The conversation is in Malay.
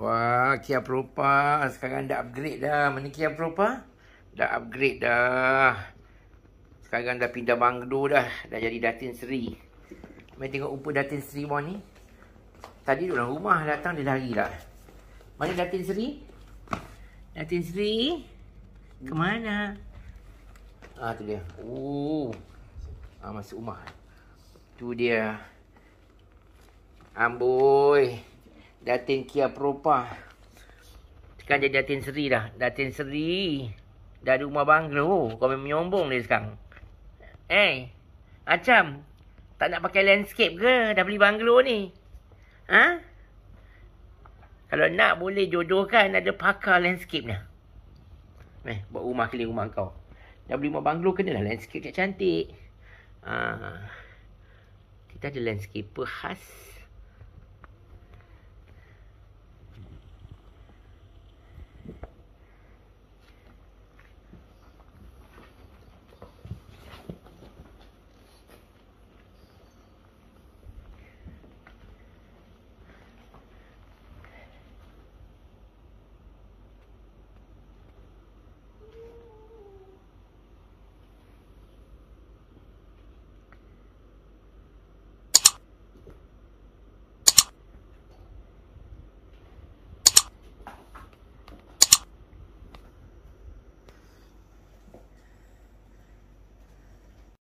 Wah, Kia Propa sekarang dah upgrade dah. Mana Kia Propa? Dah upgrade dah. Sekarang dah pindah banglo dah. Dah jadi Datin Seri. Mari tengok rupa Datin Seri mana ni. Tadi duduk dalam rumah datang dia lari lah. Mana Datin Seri? Datin Seri? Ke mana? Ah tu dia. Oh. Ah masuk rumah. Tu dia. Amboi. Ah, Datin Kia Propa. Sekarang jadi Datin Seri dah. Datin Seri. Dah ada rumah banglo. Oh, kau memang menyombong dia sekarang. Eh. Macam. Tak nak pakai landscape ke? Dah beli banglo ni. Ha? Kalau nak boleh jodohkan ada pakar landscape ni. Eh, buat rumah keliling rumah kau. Dah beli rumah banglo kena lah landscape cantik. Ha. Kita ada landscape khas.